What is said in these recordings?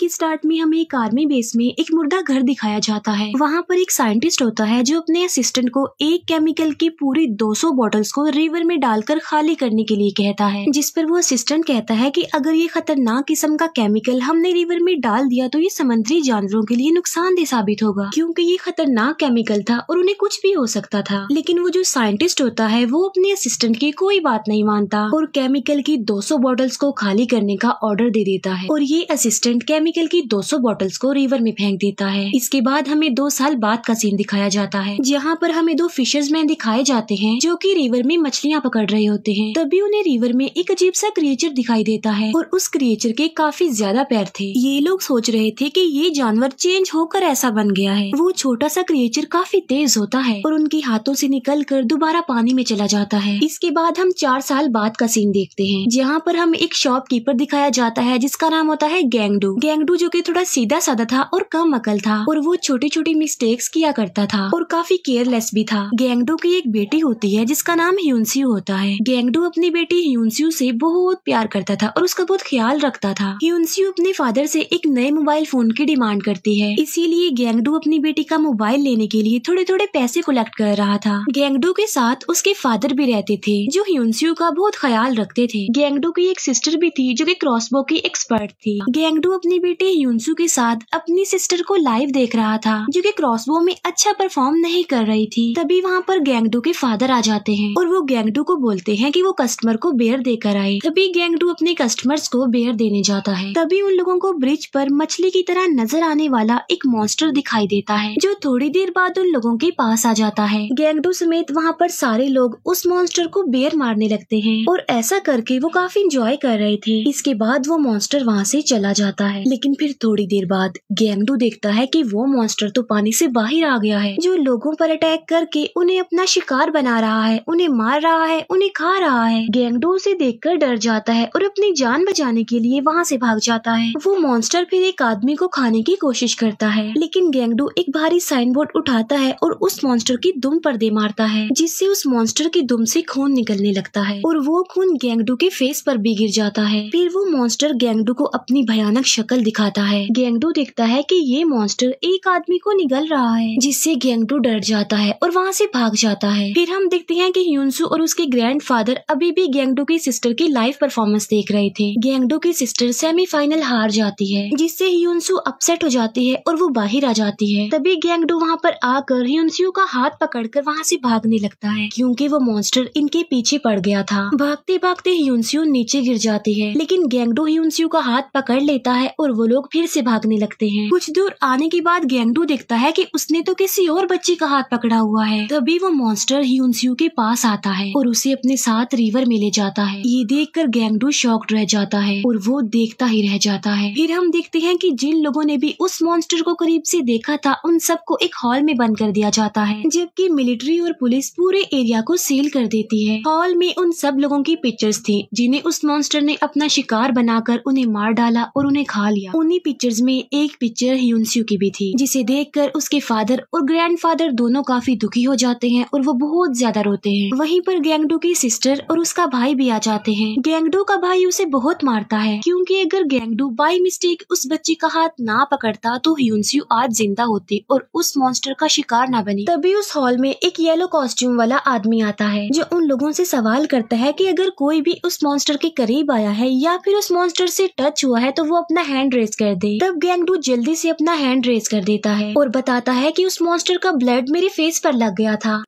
के स्टार्ट में हमें एक आर्मी बेस में एक मुर्दा घर दिखाया जाता है वहाँ पर एक साइंटिस्ट होता है जो अपने असिस्टेंट को एक केमिकल की पूरी 200 बॉटल्स को रिवर में डालकर खाली करने के लिए कहता है जिस पर वो असिस्टेंट कहता है कि अगर ये खतरनाक किस्म का केमिकल हमने रिवर में डाल दिया तो ये समुद्री जानवरों के लिए नुकसानदेह साबित होगा क्यूँकी ये खतरनाक केमिकल था और उन्हें कुछ भी हो सकता था लेकिन वो जो साइंटिस्ट होता है वो अपने असिस्टेंट की कोई बात नहीं मानता और केमिकल की दो बॉटल्स को खाली करने का ऑर्डर दे देता है और ये असिस्टेंट केमिकल केमिकल की 200 बॉटल्स को रिवर में फेंक देता है इसके बाद हमें दो साल बाद का सीन दिखाया जाता है जहाँ पर हमें दो फिशर्स मैन दिखाए जाते हैं जो की रिवर में मछलियाँ पकड़ रहे होते हैं तभी उन्हें रिवर में एक अजीब सा क्रिएचर दिखाई देता है और उस क्रिएचर के काफी ज्यादा पैर थे ये लोग सोच रहे थे की ये जानवर चेंज होकर ऐसा बन गया है वो छोटा सा क्रिएचर काफी तेज होता है और उनके हाथों से निकल कर दोबारा पानी में चला जाता है इसके बाद हम चार साल बाद का सीन देखते हैं जहाँ पर हम एक शॉपकीपर दिखाया जाता है जिसका नाम होता है गैंगडू गैंग लैंगडू जो कि थोड़ा सीधा साधा था और कम अकल था और वो छोटी छोटी मिस्टेक्स किया करता था और काफी केयरलेस भी था गेंगडू की एक बेटी होती है जिसका नाम ह्यूनसियू होता है गेंगडू अपनी बेटी ह्यूनसियू से बहुत प्यार करता था और उसका बहुत ख्याल रखता था ह्यूनसियू अपने फादर से एक नए मोबाइल फोन की डिमांड करती है इसीलिए गेंगडू अपनी बेटी का मोबाइल लेने के लिए थोड़े थोड़े पैसे कलेक्ट कर रहा था गेंगडू के साथ उसके फादर भी रहते थे जो ह्यूनसियू का बहुत ख्याल रखते थे गेंगडू की एक सिस्टर भी थी जो की क्रॉसबो की एक्सपर्ट थी गेंगडू अपनी बेटे यूनसू के साथ अपनी सिस्टर को लाइव देख रहा था जो कि क्रॉसबो में अच्छा परफॉर्म नहीं कर रही थी तभी वहाँ पर गैंगडू के फादर आ जाते हैं और वो गैंगडू को बोलते हैं कि वो कस्टमर को बेयर देकर आए तभी गैंगडू अपने कस्टमर्स को बेयर देने जाता है तभी उन लोगों को ब्रिज पर मछली की तरह नजर आने वाला एक मॉन्स्टर दिखाई देता है जो थोड़ी देर बाद उन लोगों के पास आ जाता है गैंगडू समेत वहाँ पर सारे लोग उस मॉन्स्टर को बेयर मारने लगते है और ऐसा करके वो काफी इंजॉय कर रहे थे इसके बाद वो मॉन्स्टर वहाँ से चला जाता है लेकिन फिर थोड़ी देर बाद गैंगडू देखता है कि वो मॉन्स्टर तो पानी से बाहर आ गया है जो लोगों पर अटैक करके उन्हें अपना शिकार बना रहा है उन्हें मार रहा है उन्हें खा रहा है गैंगडू उसे कर डर जाता है और अपनी जान बचाने के लिए वहाँ से भाग जाता है वो मॉन्स्टर फिर एक आदमी को खाने की कोशिश करता है लेकिन गैंगडू एक भारी साइन बोर्ड उठाता है और उस मॉन्स्टर की दुम पर दे मारता है जिससे उस मॉन्स्टर की दुम से खून निकलने लगता है और वो खून गैंगडू के फेस पर भी गिर जाता है फिर वो मॉन्स्टर गैंगडू को अपनी भयानक शक्ल दिखाता है गेंगडू देखता है कि ये मॉन्स्टर एक आदमी को निगल रहा है जिससे गेंगडू डर जाता है और वहाँ से भाग जाता है फिर हम देखते हैं कि यूनसू और उसके ग्रैंडफादर अभी भी गेंगडू की सिस्टर की लाइव परफॉर्मेंस देख रहे थे गेंगडू की सिस्टर सेमीफाइनल हार जाती है जिससे यूनसू अपसेट हो जाती है और वो बाहर आ जाती है तभी गेंगडू वहाँ पर आकर यूनसू का हाथ पकड़ कर वहाँ से भागने लगता है क्यूँकी वो मॉन्स्टर इनके पीछे पड़ गया था भागते भागते ह्यूनस्यू नीचे गिर जाती है लेकिन गेंगडू ह्यूनस्यू का हाथ पकड़ लेता है और वो लोग फिर से भागने लगते हैं कुछ दूर आने के बाद गेंगडू देखता है कि उसने तो किसी और बच्ची का हाथ पकड़ा हुआ है तभी वो मॉन्स्टर ह्यूनस्यू के पास आता है और उसे अपने साथ रिवर में ले जाता है ये देख कर गेंगडू शॉक्ड रह जाता है और वो देखता ही रह जाता है फिर हम देखते हैं की जिन लोगों ने भी उस मॉन्स्टर को करीब ऐसी देखा था उन सबको एक हॉल में बंद कर दिया जाता है जबकि मिलिट्री और पुलिस पूरे एरिया को सील कर देती है हॉल में उन सब लोगों की पिक्चर्स थी जिन्हें उस मॉन्स्टर ने अपना शिकार बनाकर उन्हें मार डाला और उन्हें खा लिया उन्हीं पिक्चर्स में एक पिक्चर ह्यूनस्यू की भी थी जिसे देखकर उसके फादर और ग्रैंडफादर दोनों काफी दुखी हो जाते हैं और वो बहुत ज्यादा रोते हैं वहीं पर गैंगडो की सिस्टर और उसका भाई भी आ जाते हैं गैंगडो का भाई उसे बहुत मारता है क्योंकि अगर गैंगडो बाई मिस्टेक उस बच्चे का हाथ ना पकड़ता तो ह्यूनस्यू आज जिंदा होती और उस मॉन्स्टर का शिकार ना बनी तभी उस हॉल में एक येलो कॉस्ट्यूम वाला आदमी आता है जो उन लोगों से सवाल करता है कि अगर कोई भी उस मॉन्स्टर के करीब आया है या फिर उस मॉन्स्टर से टच हुआ है तो वो अपना हैंड हैंड रेस कर दे तब गैंगडू जल्दी से अपना हैंड रेस कर देता है और बताता है कि उस मॉन्स्टर का ब्लड मेरे फेस पर लग गया था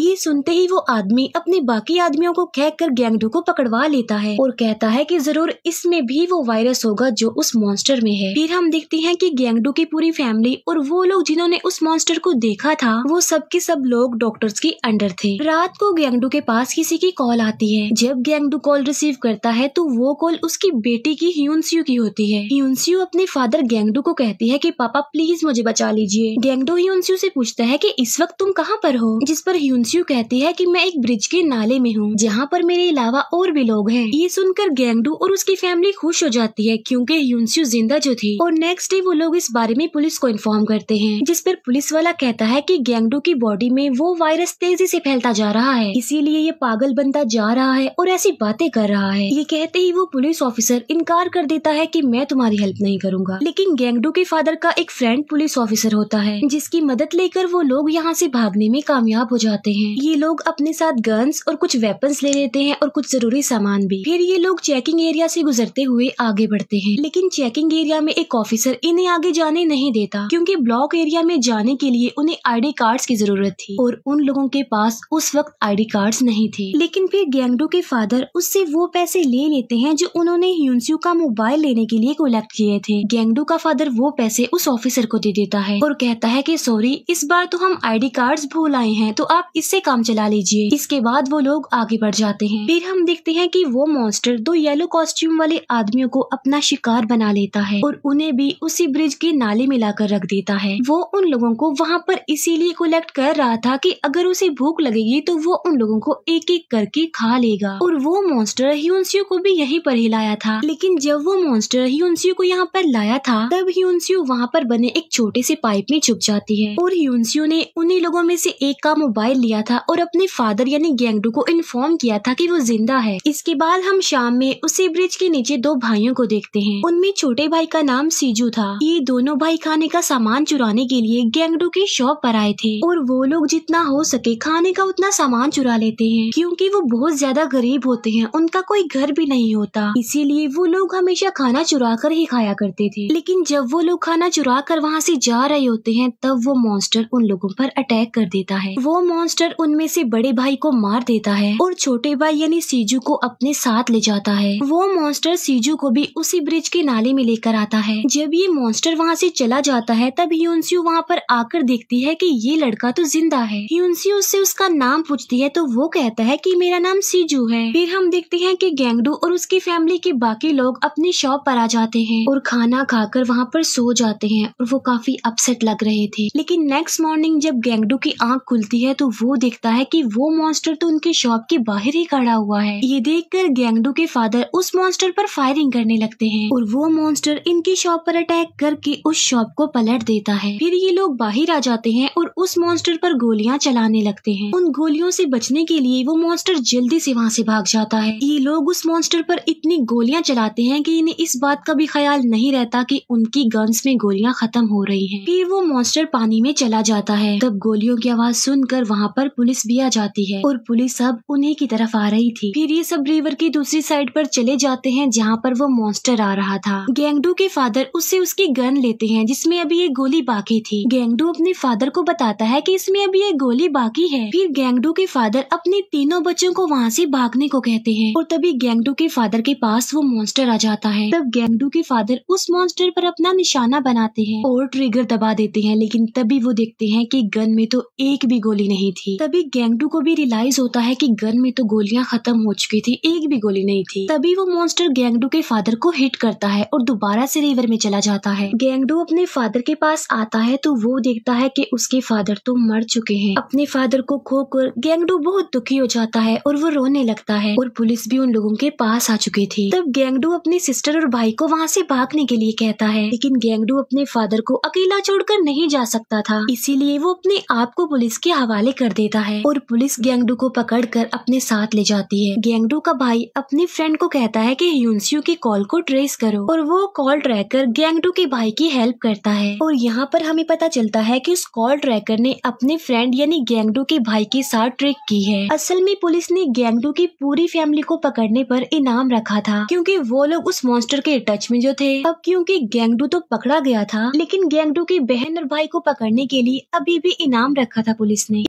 ये सुनते ही वो आदमी अपने बाकी आदमियों को कह कर गैंगडू को पकड़वा लेता है और कहता है कि जरूर इसमें भी वो वायरस होगा जो उस मॉन्स्टर में है फिर हम देखते हैं कि गैंगडू की पूरी फैमिली और वो लोग जिन्होंने उस मॉन्स्टर को देखा था वो सब के सब लोग डॉक्टर्स के अंडर थे रात को गैंगडू के पास किसी की कॉल आती है जब गैंगडू कॉल रिसीव करता है तो वो कॉल उसकी बेटी की ह्यूनसियो की होती है ह्यूनसियो अपने फादर गैंगडू को कहती है की पापा प्लीज मुझे बचा लीजिए गैंगडू ह्यूनसियो से पूछता है की इस वक्त तुम कहाँ पर हो जिस पर ह्यून अंशु कहती है कि मैं एक ब्रिज के नाले में हूँ जहाँ पर मेरे अलावा और भी लोग हैं ये सुनकर गैंगडू और उसकी फैमिली खुश हो जाती है क्योंकि यूनस्यू जिंदा जो थी और नेक्स्ट डे वो लोग इस बारे में पुलिस को इन्फॉर्म करते हैं जिस पर पुलिस वाला कहता है की गैंगडू की बॉडी में वो वायरस तेजी से फैलता जा रहा है इसीलिए ये पागल बनता जा रहा है और ऐसी बातें कर रहा है ये कहते ही वो पुलिस ऑफिसर इनकार कर देता है की मैं तुम्हारी हेल्प नहीं करूँगा लेकिन गैंगडू के फादर का एक फ्रेंड पुलिस ऑफिसर होता है जिसकी मदद लेकर वो लोग यहाँ ऐसी भागने में कामयाब हो जाते हैं हैं ये लोग अपने साथ गन्स और कुछ वेपन्स ले लेते हैं और कुछ जरूरी सामान भी फिर ये लोग चेकिंग एरिया से गुजरते हुए आगे बढ़ते हैं लेकिन चेकिंग एरिया में एक ऑफिसर इन्हें आगे जाने नहीं देता क्योंकि ब्लॉक एरिया में जाने के लिए उन्हें आईडी कार्ड्स की जरूरत थी और उन लोगों के पास उस वक्त आईडी कार्ड्स नहीं थे लेकिन फिर गैंगडो के फादर उससे वो पैसे ले लेते हैं जो उन्होंने ह्यूनसू का मोबाइल लेने के लिए कलेक्ट किए थे गैंगडो का फादर वो पैसे उस ऑफिसर को दे देता है और कहता है की सॉरी इस बार तो हम आईडी कार्ड्स भूल आए हैं तो आप इस इससे काम चला लीजिए इसके बाद वो लोग आगे बढ़ जाते हैं फिर हम देखते हैं कि वो मॉन्स्टर दो येलो कॉस्ट्यूम वाले आदमियों को अपना शिकार बना लेता है और उन्हें भी उसी ब्रिज के नाले में लाकर रख देता है वो उन लोगों को वहाँ पर इसीलिए कलेक्ट कर रहा था कि अगर उसे भूख लगेगी तो वो उन लोगों को एक एक करके खा लेगा और वो मॉन्स्टर ह्यूंसियो को भी यहीं पर हिलाया था लेकिन जब वो मॉन्स्टर ह्यूंसियो को यहाँ पर लाया था तब ह्यूंसियो वहाँ पर बने एक छोटे से पाइप में छुप जाती है और ह्यूंसियो ने उन्हीं लोगों में से एक का मोबाइल लिया किया था और अपने फादर यानी गैंगडू को इन्फॉर्म किया था कि वो जिंदा है इसके बाद हम शाम में उसी ब्रिज के नीचे दो भाइयों को देखते हैं उनमें छोटे भाई का नाम सीजू था ये दोनों भाई खाने का सामान चुराने के लिए गैंगडू के शॉप पर आए थे और वो लोग जितना हो सके खाने का उतना सामान चुरा लेते हैं क्योंकि वो बहुत ज्यादा गरीब होते हैं उनका कोई घर भी नहीं होता इसीलिए वो लोग हमेशा खाना चुरा कर ही खाया करते थे लेकिन जब वो लोग खाना चुरा कर वहाँ से जा रहे होते हैं तब वो मॉन्स्टर उन लोगों पर अटैक कर देता है वो मॉन्स्टर मास्टर उनमें से बड़े भाई को मार देता है और छोटे भाई यानी सीजू को अपने साथ ले जाता है वो मॉन्स्टर सीजू को भी उसी ब्रिज के नाले में लेकर आता है जब ये मॉन्स्टर वहाँ से चला जाता है तब ह्यूनसियो वहाँ पर आकर देखती है कि ये लड़का तो जिंदा है ह्यूनसियो उससे उसका नाम पूछती है तो वो कहता है कि मेरा नाम सीजू है फिर हम देखते हैं कि गैंगडू और उसकी फैमिली के बाकी लोग अपनी शॉप पर आ जाते हैं और खाना खाकर वहाँ पर सो जाते हैं और वो काफी अपसेट लग रहे थे लेकिन नेक्स्ट मॉर्निंग जब गैंगडू की आँख खुलती है तो वो देखता है कि वो मॉन्स्टर तो उनके शॉप के बाहर ही खड़ा हुआ है ये देखकर गैंगडू के फादर उस मॉन्स्टर पर फायरिंग करने लगते हैं और वो मॉन्स्टर इनकी शॉप पर अटैक करके उस शॉप को पलट देता है फिर ये लोग बाहर आ जाते हैं और उस मॉन्स्टर पर गोलियां चलाने लगते हैं उन गोलियों से बचने के लिए वो मॉन्स्टर जल्दी से वहाँ से भाग जाता है ये लोग उस मॉन्स्टर पर इतनी गोलियां चलाते हैं कि इन्हें इस बात का भी ख्याल नहीं रहता कि उनकी गन्स में गोलियां खत्म हो रही हैं। फिर वो मॉन्स्टर पानी में चला जाता है तब गोलियों की आवाज सुनकर वहाँ पर पुलिस भी आ जाती है और पुलिस अब उन्हीं की तरफ आ रही थी फिर ये सब रिवर की दूसरी साइड पर चले जाते हैं जहाँ पर वो मॉन्स्टर आ रहा था गैंगडू के फादर उससे उसकी गन लेते हैं जिसमें अभी एक गोली बाकी थी गैंगडू अपने फादर को बताता है कि इसमें अभी एक गोली बाकी है फिर गैंगडू के फादर अपने तीनों बच्चों को वहाँ से भागने को कहते हैं और तभी गैंगडू के फादर के पास वो मॉन्स्टर आ जाता है तब गैंगडू के फादर उस मॉन्स्टर पर अपना निशाना बनाते हैं और ट्रिगर दबा देते हैं लेकिन तभी वो देखते हैं कि गन में तो एक भी गोली नहीं थी थी तभी गैंगडू को भी रियलाइज होता है कि गन में तो गोलियां खत्म हो चुकी थी एक भी गोली नहीं थी तभी वो मॉन्स्टर गैंगडू के फादर को हिट करता है और दोबारा से रिवर में चला जाता है गैंगडू अपने फादर के पास आता है तो वो देखता है की उसके फादर तो मर चुके हैं अपने फादर को खो कर गैंगडू बहुत दुखी हो जाता है और वो रोने लगता है और पुलिस भी उन लोगों के पास आ चुकी थी तब गैंगडू अपने सिस्टर और भाई को वहाँ से भागने के लिए कहता है लेकिन गैंगडू अपने फादर को अकेला छोड़कर नहीं जा सकता था इसीलिए वो अपने आप को पुलिस के हवाले कर देता है और पुलिस गैंगडू को पकड़कर अपने साथ ले जाती है गैंगडू का भाई अपने फ्रेंड को कहता है कि ह्यूनसियो की कॉल को ट्रेस करो और वो कॉल ट्रैकर गैंगडू के भाई की हेल्प करता है और यहाँ पर हमें पता चलता है की उस कॉल ट्रैकर ने अपने फ्रेंड यानी गैंगडू के भाई के साथ ट्रिक की है असल में पुलिस ने गैंगडू की पूरी फैमिली को पकड़ने पर इनाम रखा था क्योंकि वो लोग उस मॉन्स्टर के टच में जो थे अब क्योंकि गैंगडू तो पकड़ा गया था लेकिन गैंगडू की बहन और भाई को पकड़ने के लिए अभी भी इनाम रखा था पुलिस ने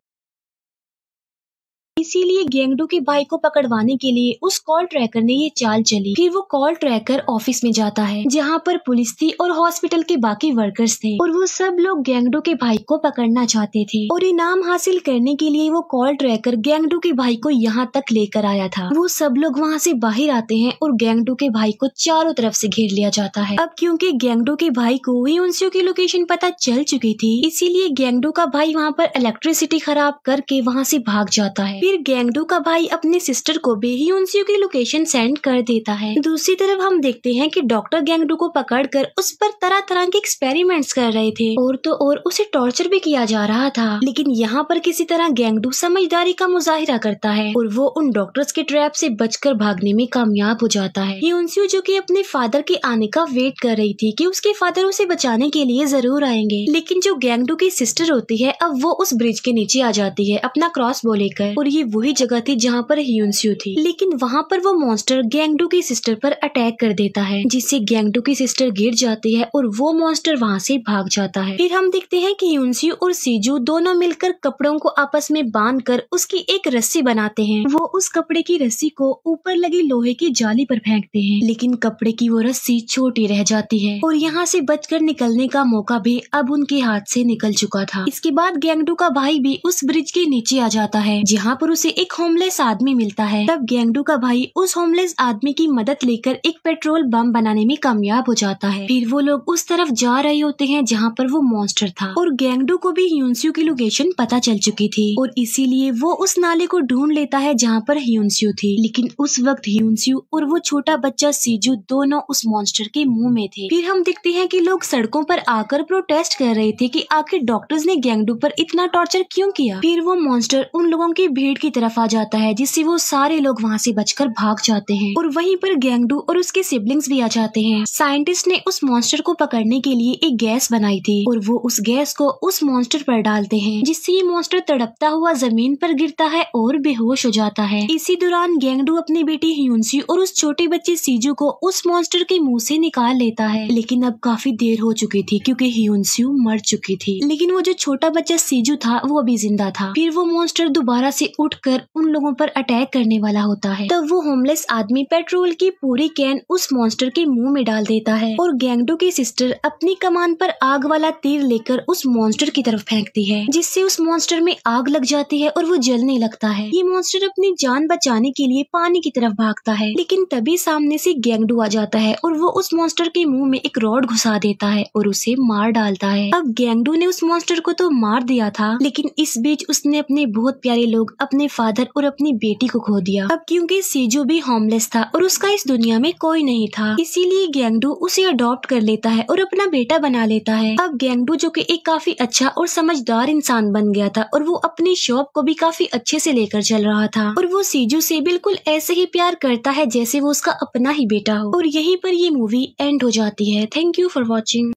इसीलिए गेंगडू के भाई को पकड़वाने के लिए उस कॉल ट्रैकर ने ये चाल चली फिर वो कॉल ट्रैकर ऑफिस में जाता है जहाँ पर पुलिस थी और हॉस्पिटल के बाकी वर्कर्स थे और वो सब लोग गेंगडू के भाई को पकड़ना चाहते थे और इनाम हासिल करने के लिए वो कॉल ट्रैकर गेंगडू के भाई को यहाँ तक लेकर आया था वो सब लोग वहाँ से बाहर आते हैं और गेंगडू के भाई को चारों तरफ से घेर लिया जाता है अब क्योंकि गेंगडू के भाई को हिउंसियो की लोकेशन पता चल चुकी थी इसीलिए गेंगडू का भाई वहाँ पर इलेक्ट्रिसिटी खराब करके वहाँ से भाग जाता है फिर फिर गैंगडू का भाई अपने सिस्टर को भी ह्यूनसियो की लोकेशन सेंड कर देता है दूसरी तरफ हम देखते हैं कि डॉक्टर गैंगडू को पकड़कर उस पर तरह तरह के एक्सपेरिमेंट्स कर रहे थे और तो और उसे टॉर्चर भी किया जा रहा था लेकिन यहाँ पर किसी तरह गैंगडू समझदारी का मुजाहिरा करता है और वो उन डॉक्टर्स के ट्रैप से बचकर भागने में कामयाब हो जाता है ह्यूनसियो जो की अपने फादर के आने का वेट कर रही थी की उसके फादर उसे बचाने के लिए जरूर आएंगे लेकिन जो गैंगडू की सिस्टर होती है अब वो उस ब्रिज के नीचे आ जाती है अपना क्रॉस कर और ये वही जगह थी जहाँ पर ह्यूनस्यू थी लेकिन वहाँ पर वो मॉन्स्टर गैंगडू की सिस्टर पर अटैक कर देता है जिससे गैंगडू की सिस्टर गिर जाती है और वो मॉन्स्टर वहाँ से भाग जाता है फिर हम देखते हैं कि ह्यूनस्यू और सीजू दोनों मिलकर कपड़ों को आपस में बांध कर उसकी एक रस्सी बनाते हैं वो उस कपड़े की रस्सी को ऊपर लगी लोहे की जाली पर फेंकते हैं लेकिन कपड़े की वो रस्सी छोटी रह जाती है और यहाँ से बचकर निकलने का मौका भी अब उनके हाथ से निकल चुका था इसके बाद गैंगडू का भाई भी उस ब्रिज के नीचे आ जाता है जहाँ पर और उसे एक होमलेस आदमी मिलता है तब गेंगडू का भाई उस होमलेस आदमी की मदद लेकर एक पेट्रोल बम बनाने में कामयाब हो जाता है फिर वो लोग उस तरफ जा रहे होते हैं जहाँ पर वो मॉन्स्टर था और गेंगडू को भी ह्यूनस्यू की लोकेशन पता चल चुकी थी और इसीलिए वो उस नाले को ढूंढ लेता है जहाँ पर ह्यूनस्यू थी लेकिन उस वक्त ह्यूनस्यू और वो छोटा बच्चा सीजू दोनों उस मॉन्स्टर के मुंह में थे फिर हम देखते हैं कि लोग सड़कों पर आकर प्रोटेस्ट कर रहे थे कि आखिर डॉक्टर्स ने गेंगडू पर इतना टॉर्चर क्यों किया फिर वो मॉन्स्टर उन लोगों की भीड़ गेट की तरफ आ जाता है जिससे वो सारे लोग वहाँ से बचकर भाग जाते हैं और वहीं पर गैंगडू और उसके सिबलिंग्स भी आ जाते हैं साइंटिस्ट ने उस मॉन्स्टर को पकड़ने के लिए एक गैस बनाई थी और वो उस गैस को उस मॉन्स्टर पर डालते हैं जिससे ये मॉन्स्टर तड़पता हुआ जमीन पर गिरता है और बेहोश हो जाता है इसी दौरान गैंगडू अपनी बेटी ह्यूनसी और उस छोटे बच्चे सीजू को उस मॉन्स्टर के मुंह से निकाल लेता है लेकिन अब काफी देर हो चुकी थी क्योंकि ह्यूनसियू मर चुकी थी लेकिन वो जो छोटा बच्चा सीजू था वो अभी जिंदा था फिर वो मॉन्स्टर दोबारा से उड़ उठकर उन लोगों पर अटैक करने वाला होता है तब वो होमलेस आदमी पेट्रोल की पूरी कैन उस मॉन्स्टर के मुंह में डाल देता है और गैंगडो की सिस्टर अपनी कमान पर आग वाला तीर लेकर उस मॉन्स्टर की तरफ फेंकती है जिससे उस मॉन्स्टर में आग लग जाती है और वो जलने लगता है ये मॉन्स्टर अपनी जान बचाने के लिए पानी की तरफ भागता है लेकिन तभी सामने से गैंगडो आ जाता है और वो उस मॉन्स्टर के मुंह में एक रॉड घुसा देता है और उसे मार डालता है अब गैंगडो ने उस मॉन्स्टर को तो मार दिया था लेकिन इस बीच उसने अपने बहुत प्यारे लोग अपने अपने फादर और अपनी बेटी को खो दिया अब क्योंकि सीजू भी होमलेस था और उसका इस दुनिया में कोई नहीं था इसीलिए गैंगडू उसे अडॉप्ट कर लेता है और अपना बेटा बना लेता है अब गैंगडू जो कि एक काफी अच्छा और समझदार इंसान बन गया था और वो अपनी शॉप को भी काफी अच्छे से लेकर चल रहा था और वो सीजू से बिल्कुल ऐसे ही प्यार करता है जैसे वो उसका अपना ही बेटा हो और यहीं पर ये मूवी एंड हो जाती है थैंक यू फॉर वॉचिंग